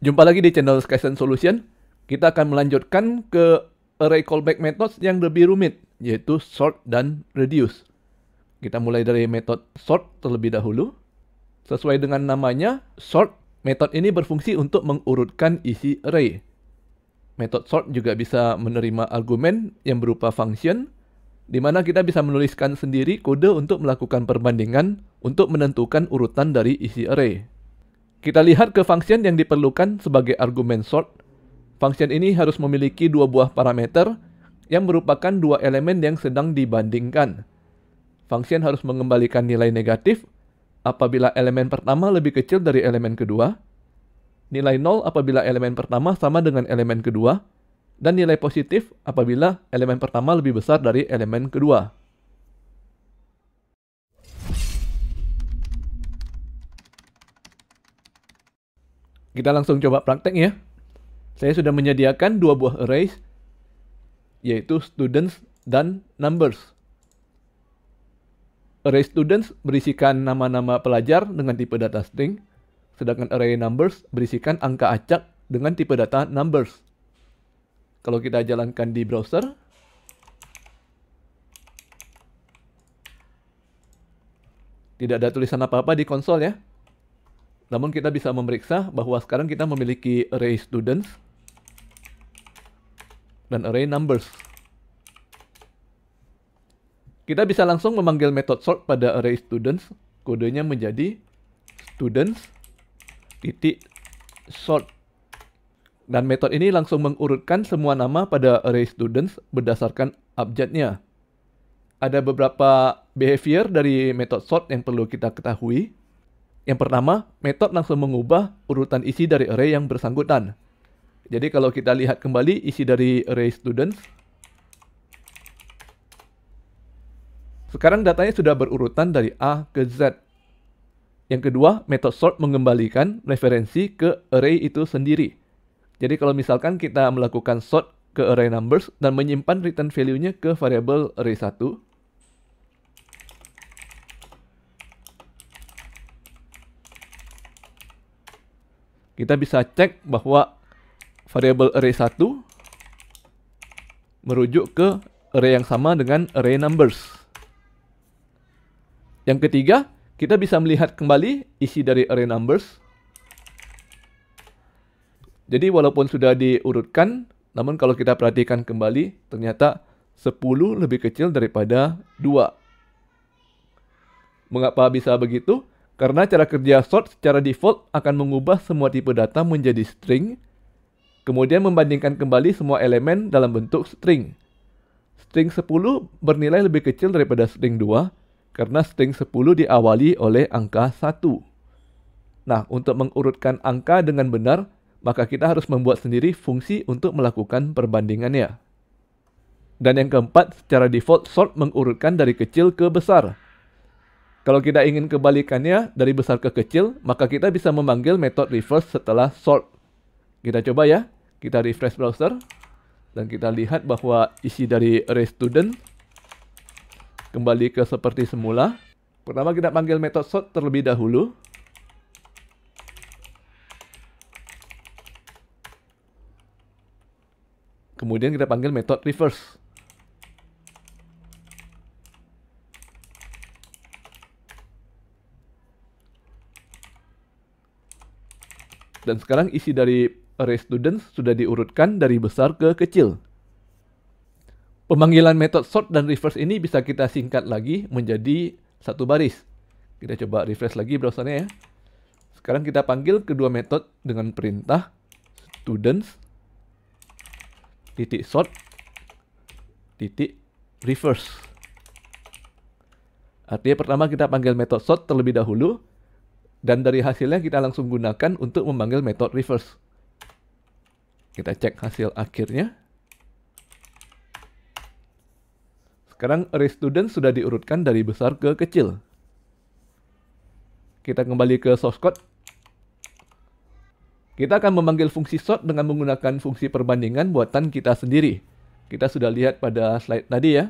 Jumpa lagi di channel Skyson Solution. Kita akan melanjutkan ke array callback methods yang lebih rumit, yaitu sort dan reduce. Kita mulai dari metode sort terlebih dahulu. Sesuai dengan namanya, sort metode ini berfungsi untuk mengurutkan isi array. Metode sort juga bisa menerima argumen yang berupa function, di mana kita bisa menuliskan sendiri kode untuk melakukan perbandingan untuk menentukan urutan dari isi array. Kita lihat ke function yang diperlukan sebagai argumen sort. Function ini harus memiliki dua buah parameter yang merupakan dua elemen yang sedang dibandingkan. Function harus mengembalikan nilai negatif apabila elemen pertama lebih kecil dari elemen kedua, nilai nol apabila elemen pertama sama dengan elemen kedua, dan nilai positif apabila elemen pertama lebih besar dari elemen kedua. Kita langsung coba praktek ya. Saya sudah menyediakan dua buah array, yaitu students dan numbers. Array students berisikan nama-nama pelajar dengan tipe data string, sedangkan array numbers berisikan angka acak dengan tipe data numbers. Kalau kita jalankan di browser, tidak ada tulisan apa-apa di konsol ya. Namun kita bisa memeriksa bahwa sekarang kita memiliki array students dan array numbers. Kita bisa langsung memanggil metode sort pada array students. Kodenya menjadi students titik sort. Dan metode ini langsung mengurutkan semua nama pada array students berdasarkan abjadnya. Ada beberapa behavior dari metode sort yang perlu kita ketahui. Yang pertama, metode langsung mengubah urutan isi dari array yang bersangkutan. Jadi kalau kita lihat kembali isi dari array students, sekarang datanya sudah berurutan dari A ke Z. Yang kedua, metode sort mengembalikan referensi ke array itu sendiri. Jadi kalau misalkan kita melakukan sort ke array numbers dan menyimpan return value-nya ke variable array 1, kita bisa cek bahwa variable array 1 merujuk ke array yang sama dengan array numbers. Yang ketiga, kita bisa melihat kembali isi dari array numbers. Jadi walaupun sudah diurutkan, namun kalau kita perhatikan kembali, ternyata 10 lebih kecil daripada 2. Mengapa bisa begitu? Karena cara kerja sort secara default akan mengubah semua tipe data menjadi string, kemudian membandingkan kembali semua elemen dalam bentuk string. String 10 bernilai lebih kecil daripada string 2, karena string 10 diawali oleh angka 1. Nah, untuk mengurutkan angka dengan benar, maka kita harus membuat sendiri fungsi untuk melakukan perbandingannya. Dan yang keempat, secara default sort mengurutkan dari kecil ke besar. Kalau kita ingin kebalikannya dari besar ke kecil, maka kita bisa memanggil metode reverse setelah sort. Kita coba ya. Kita refresh browser dan kita lihat bahwa isi dari array student kembali ke seperti semula. Pertama kita panggil metode sort terlebih dahulu. Kemudian kita panggil metode reverse. Dan sekarang isi dari array students sudah diurutkan dari besar ke kecil. Pemanggilan metode sort dan reverse ini bisa kita singkat lagi menjadi satu baris. Kita coba refresh lagi browsernya ya. Sekarang kita panggil kedua metode dengan perintah students titik sort titik reverse. Artinya pertama kita panggil metode sort terlebih dahulu, dan dari hasilnya kita langsung gunakan untuk memanggil metode reverse. Kita cek hasil akhirnya. Sekarang array student sudah diurutkan dari besar ke kecil. Kita kembali ke source code. Kita akan memanggil fungsi sort dengan menggunakan fungsi perbandingan buatan kita sendiri. Kita sudah lihat pada slide tadi ya.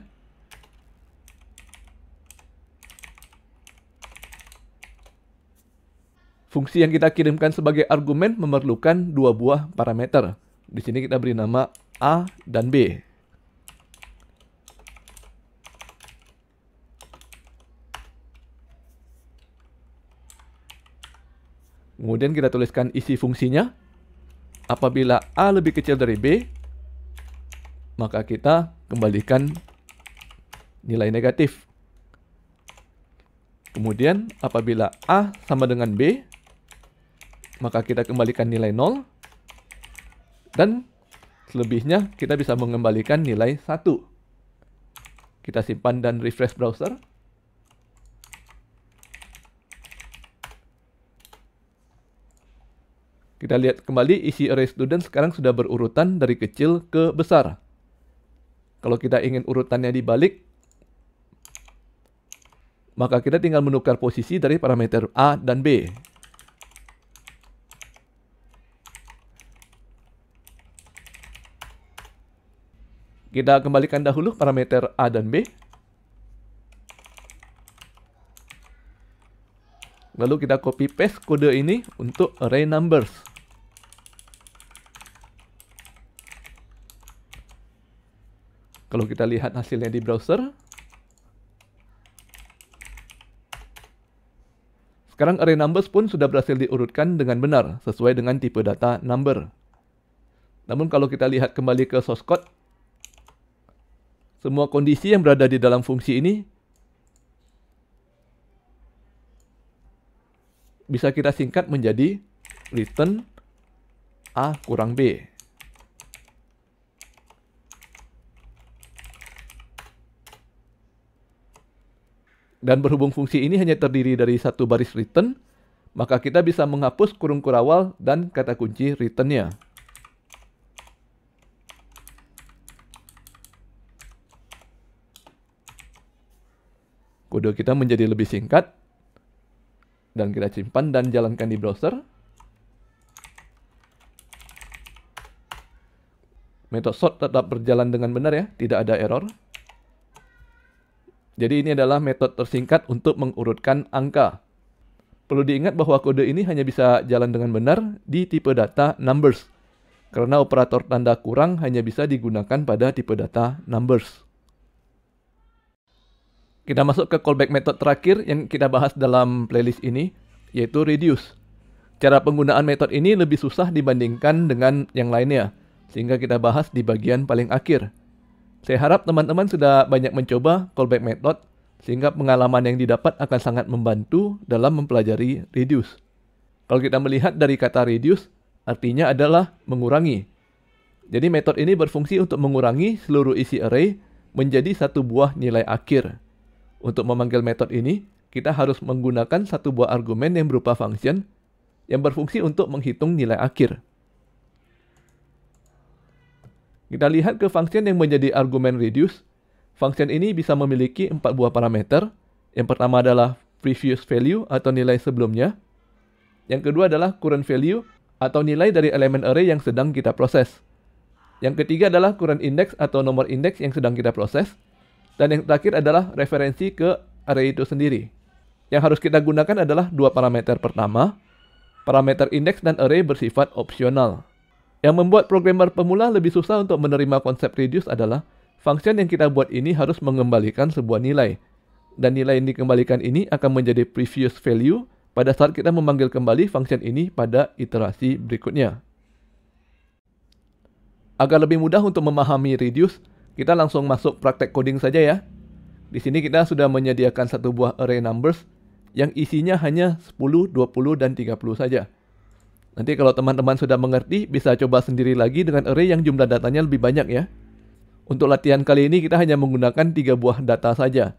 Fungsi yang kita kirimkan sebagai argumen memerlukan dua buah parameter. Di sini kita beri nama A dan B. Kemudian kita tuliskan isi fungsinya. Apabila A lebih kecil dari B, maka kita kembalikan nilai negatif. Kemudian apabila A sama dengan B, maka kita kembalikan nilai 0. Dan selebihnya kita bisa mengembalikan nilai 1. Kita simpan dan refresh browser. Kita lihat kembali isi array student sekarang sudah berurutan dari kecil ke besar. Kalau kita ingin urutannya dibalik, maka kita tinggal menukar posisi dari parameter A dan B. Kita kembalikan dahulu parameter A dan B. Lalu kita copy paste kode ini untuk array numbers. Kalau kita lihat hasilnya di browser. Sekarang array numbers pun sudah berhasil diurutkan dengan benar sesuai dengan tipe data number. Namun kalau kita lihat kembali ke source code, semua kondisi yang berada di dalam fungsi ini bisa kita singkat menjadi return A kurang B. Dan berhubung fungsi ini hanya terdiri dari satu baris return, maka kita bisa menghapus kurung kurawal dan kata kunci return nya Kode kita menjadi lebih singkat. Dan kita simpan dan jalankan di browser. Metode sort tetap berjalan dengan benar ya, tidak ada error. Jadi ini adalah metode tersingkat untuk mengurutkan angka. Perlu diingat bahwa kode ini hanya bisa jalan dengan benar di tipe data numbers, karena operator tanda kurang hanya bisa digunakan pada tipe data numbers. Kita masuk ke callback method terakhir yang kita bahas dalam playlist ini, yaitu reduce. Cara penggunaan method ini lebih susah dibandingkan dengan yang lainnya, sehingga kita bahas di bagian paling akhir. Saya harap teman-teman sudah banyak mencoba callback method, sehingga pengalaman yang didapat akan sangat membantu dalam mempelajari reduce. Kalau kita melihat dari kata reduce, artinya adalah mengurangi. Jadi metode ini berfungsi untuk mengurangi seluruh isi array menjadi satu buah nilai akhir. Untuk memanggil metode ini, kita harus menggunakan satu buah argumen yang berupa function yang berfungsi untuk menghitung nilai akhir. Kita lihat ke function yang menjadi argumen reduce. Function ini bisa memiliki empat buah parameter. Yang pertama adalah previous value atau nilai sebelumnya. Yang kedua adalah current value atau nilai dari elemen array yang sedang kita proses. Yang ketiga adalah current index atau nomor index yang sedang kita proses. Dan yang terakhir adalah referensi ke array itu sendiri. Yang harus kita gunakan adalah dua parameter pertama, parameter indeks dan array bersifat opsional. Yang membuat programmer pemula lebih susah untuk menerima konsep reduce adalah function yang kita buat ini harus mengembalikan sebuah nilai. Dan nilai yang dikembalikan ini akan menjadi previous value pada saat kita memanggil kembali function ini pada iterasi berikutnya. Agar lebih mudah untuk memahami reduce, kita langsung masuk praktek coding saja ya. Di sini kita sudah menyediakan satu buah array numbers yang isinya hanya 10, 20, dan 30 saja. Nanti kalau teman-teman sudah mengerti, bisa coba sendiri lagi dengan array yang jumlah datanya lebih banyak ya. Untuk latihan kali ini kita hanya menggunakan tiga buah data saja.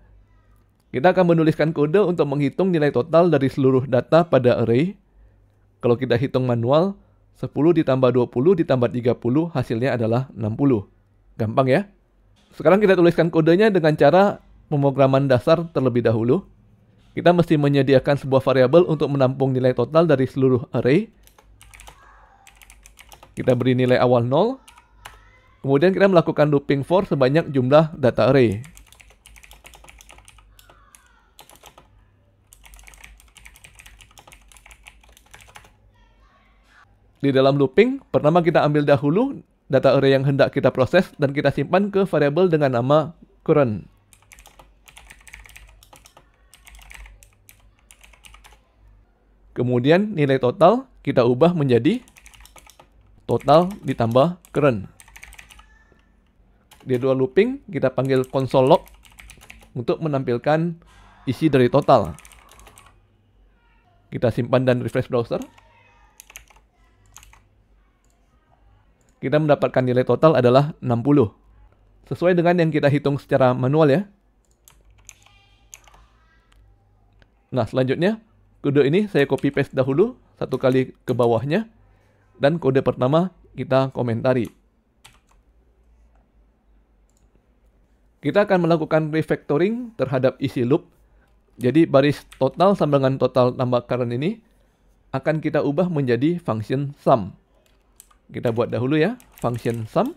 Kita akan menuliskan kode untuk menghitung nilai total dari seluruh data pada array. Kalau kita hitung manual, 10 ditambah 20 ditambah 30 hasilnya adalah 60. Gampang ya? Sekarang kita tuliskan kodenya dengan cara pemrograman dasar terlebih dahulu. Kita mesti menyediakan sebuah variabel untuk menampung nilai total dari seluruh array. Kita beri nilai awal 0. Kemudian kita melakukan looping for sebanyak jumlah data array. Di dalam looping, pertama kita ambil dahulu data array yang hendak kita proses dan kita simpan ke variabel dengan nama current. Kemudian nilai total kita ubah menjadi total ditambah current. Di dua looping kita panggil console log untuk menampilkan isi dari total. Kita simpan dan refresh browser. kita mendapatkan nilai total adalah 60. Sesuai dengan yang kita hitung secara manual ya. Nah, selanjutnya kode ini saya copy paste dahulu satu kali ke bawahnya dan kode pertama kita komentari. Kita akan melakukan refactoring terhadap isi loop. Jadi baris total sama dengan total tambah current ini akan kita ubah menjadi function sum. Kita buat dahulu ya, function sum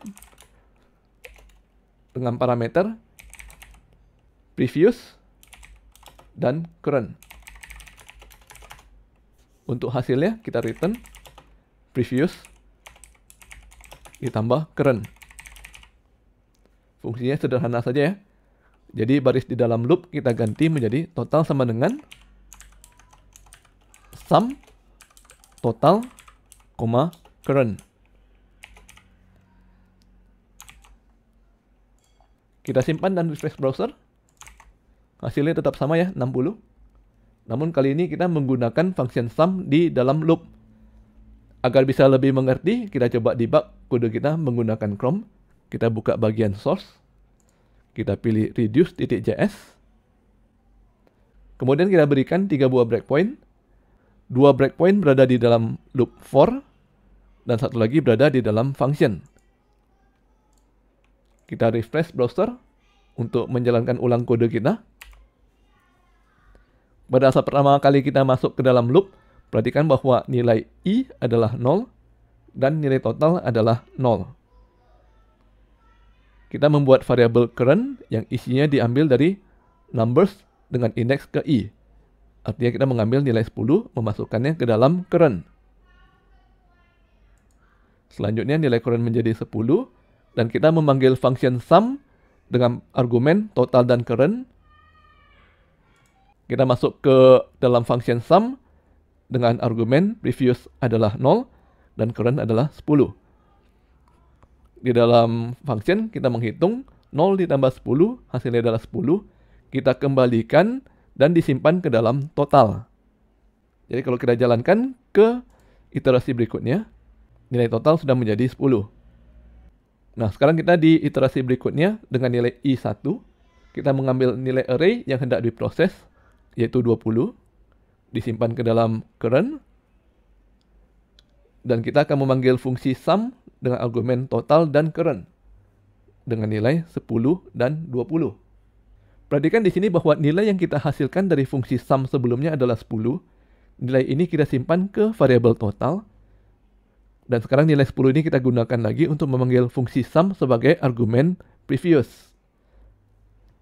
dengan parameter previous dan current. Untuk hasilnya kita return previous ditambah current. Fungsinya sederhana saja ya. Jadi baris di dalam loop kita ganti menjadi total sama dengan sum total, current. Kita simpan dan refresh browser. Hasilnya tetap sama ya, 60. Namun kali ini kita menggunakan function sum di dalam loop. Agar bisa lebih mengerti, kita coba debug kode kita menggunakan Chrome. Kita buka bagian source. Kita pilih reduce.js. Kemudian kita berikan tiga buah breakpoint. Dua breakpoint berada di dalam loop for, dan satu lagi berada di dalam function. Kita refresh browser untuk menjalankan ulang kode kita. Pada saat pertama kali kita masuk ke dalam loop, perhatikan bahwa nilai i adalah 0 dan nilai total adalah 0. Kita membuat variabel current yang isinya diambil dari numbers dengan indeks ke i. Artinya kita mengambil nilai 10, memasukkannya ke dalam current. Selanjutnya nilai current menjadi 10, dan kita memanggil function sum dengan argumen total dan current. Kita masuk ke dalam function sum dengan argumen previous adalah 0 dan current adalah 10. Di dalam function kita menghitung 0 ditambah 10 hasilnya adalah 10. Kita kembalikan dan disimpan ke dalam total. Jadi kalau kita jalankan ke iterasi berikutnya, nilai total sudah menjadi 10. Nah, sekarang kita di iterasi berikutnya dengan nilai i1, kita mengambil nilai array yang hendak diproses, yaitu 20, disimpan ke dalam current, dan kita akan memanggil fungsi sum dengan argumen total dan current dengan nilai 10 dan 20. Perhatikan di sini bahwa nilai yang kita hasilkan dari fungsi sum sebelumnya adalah 10. Nilai ini kita simpan ke variabel total, dan sekarang nilai 10 ini kita gunakan lagi untuk memanggil fungsi sum sebagai argumen previous.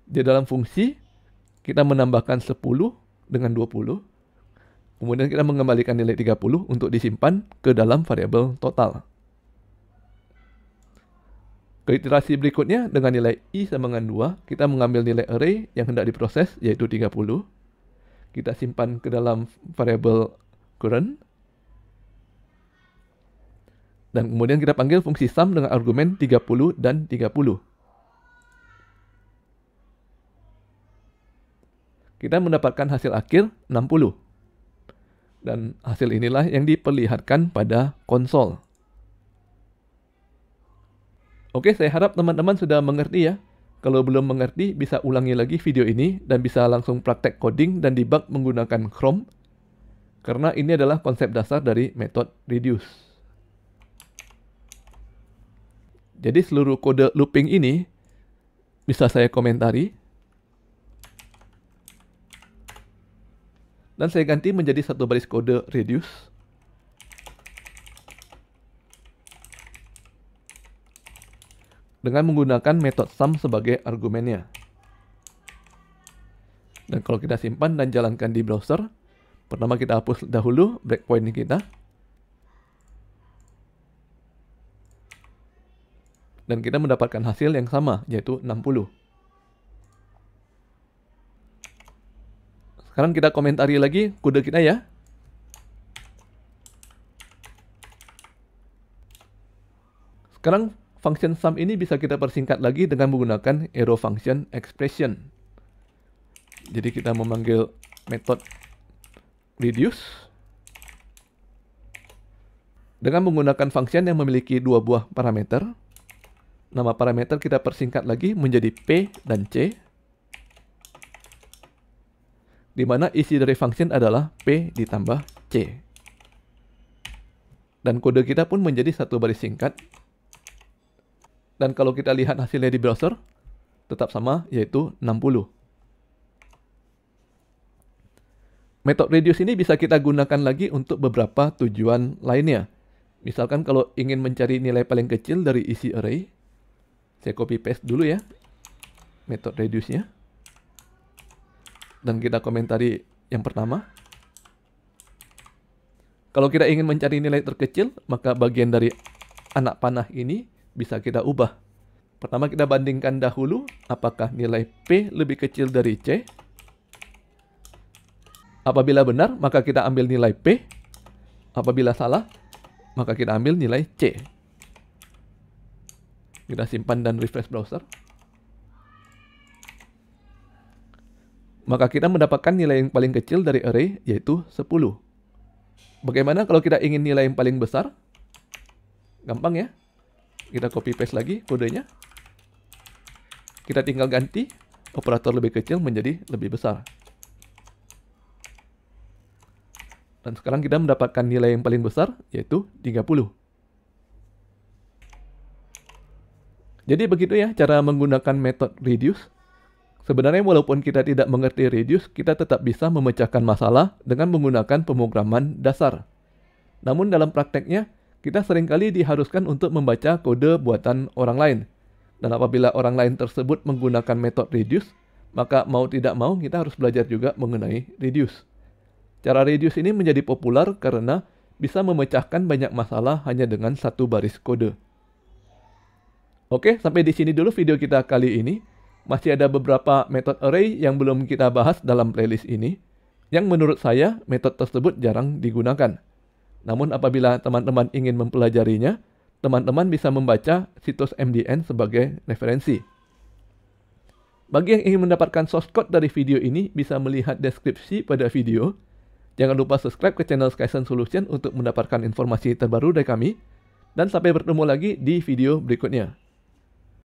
Di dalam fungsi, kita menambahkan 10 dengan 20. Kemudian kita mengembalikan nilai 30 untuk disimpan ke dalam variabel total. Ke iterasi berikutnya dengan nilai i sama dengan 2, kita mengambil nilai array yang hendak diproses yaitu 30. Kita simpan ke dalam variabel current dan kemudian kita panggil fungsi sum dengan argumen 30 dan 30. Kita mendapatkan hasil akhir 60. Dan hasil inilah yang diperlihatkan pada konsol. Oke, saya harap teman-teman sudah mengerti ya. Kalau belum mengerti, bisa ulangi lagi video ini dan bisa langsung praktek coding dan debug menggunakan Chrome. Karena ini adalah konsep dasar dari metode reduce. Jadi seluruh kode looping ini bisa saya komentari. Dan saya ganti menjadi satu baris kode reduce. Dengan menggunakan metode sum sebagai argumennya. Dan kalau kita simpan dan jalankan di browser, pertama kita hapus dahulu breakpoint kita. dan kita mendapatkan hasil yang sama yaitu 60. Sekarang kita komentari lagi kode kita ya. Sekarang function sum ini bisa kita persingkat lagi dengan menggunakan arrow function expression. Jadi kita memanggil metode reduce dengan menggunakan function yang memiliki dua buah parameter nama parameter kita persingkat lagi menjadi P dan C. Di mana isi dari function adalah P ditambah C. Dan kode kita pun menjadi satu baris singkat. Dan kalau kita lihat hasilnya di browser, tetap sama yaitu 60. Metode reduce ini bisa kita gunakan lagi untuk beberapa tujuan lainnya. Misalkan kalau ingin mencari nilai paling kecil dari isi array, saya copy paste dulu ya metode reduce-nya. Dan kita komentari yang pertama. Kalau kita ingin mencari nilai terkecil, maka bagian dari anak panah ini bisa kita ubah. Pertama kita bandingkan dahulu apakah nilai P lebih kecil dari C. Apabila benar, maka kita ambil nilai P. Apabila salah, maka kita ambil nilai C. Kita simpan dan refresh browser. Maka kita mendapatkan nilai yang paling kecil dari array, yaitu 10. Bagaimana kalau kita ingin nilai yang paling besar? Gampang ya. Kita copy paste lagi kodenya. Kita tinggal ganti operator lebih kecil menjadi lebih besar. Dan sekarang kita mendapatkan nilai yang paling besar, yaitu 30. Jadi begitu ya cara menggunakan metode reduce. Sebenarnya walaupun kita tidak mengerti reduce, kita tetap bisa memecahkan masalah dengan menggunakan pemrograman dasar. Namun dalam prakteknya, kita seringkali diharuskan untuk membaca kode buatan orang lain. Dan apabila orang lain tersebut menggunakan metode reduce, maka mau tidak mau kita harus belajar juga mengenai reduce. Cara reduce ini menjadi populer karena bisa memecahkan banyak masalah hanya dengan satu baris kode. Oke, sampai di sini dulu video kita kali ini. Masih ada beberapa metode array yang belum kita bahas dalam playlist ini, yang menurut saya metode tersebut jarang digunakan. Namun apabila teman-teman ingin mempelajarinya, teman-teman bisa membaca situs MDN sebagai referensi. Bagi yang ingin mendapatkan source code dari video ini, bisa melihat deskripsi pada video. Jangan lupa subscribe ke channel Skyson Solution untuk mendapatkan informasi terbaru dari kami. Dan sampai bertemu lagi di video berikutnya.